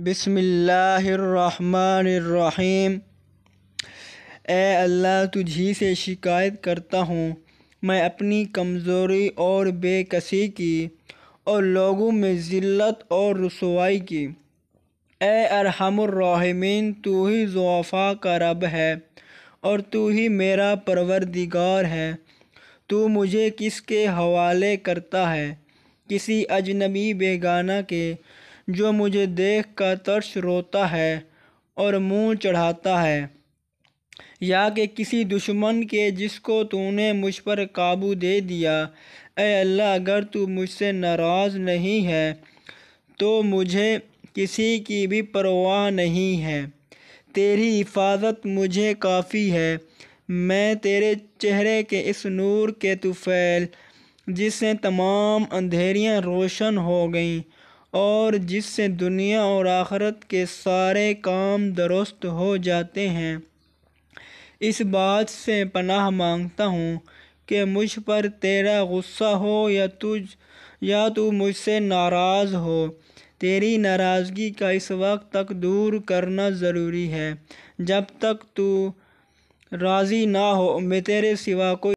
बिसमीम ए अल्लाह तुझी से शिकायत करता हूँ मैं अपनी कमज़ोरी और बेकसी की और लोगों में ज़िल्त और रसवाई की ए अरहमरमिन तू ही जोफ़ा का रब है और तू ही मेरा परवरदिगार है तू मुझे किसके हवाले करता है किसी अजनबी बेगाना के जो मुझे देख कर तर्श रोता है और मुँह चढ़ाता है या कि किसी दुश्मन के जिसको तूने मुझ पर काबू दे दिया ए अल्लाह अगर तू मुझसे नाराज़ नहीं है तो मुझे किसी की भी परवाह नहीं है तेरी हिफाजत मुझे काफ़ी है मैं तेरे चेहरे के इस नूर के तुफ़ैल जिससे तमाम अंधेरियां रोशन हो गईं और जिससे दुनिया और आखरत के सारे काम दुरुस्त हो जाते हैं इस बात से पनाह मांगता हूँ कि मुझ पर तेरा गुस्सा हो या तुझ या तू मुझसे नाराज़ हो तेरी नाराज़गी का इस वक्त तक दूर करना ज़रूरी है जब तक तू राज़ी ना हो मैं तेरे सिवा कोई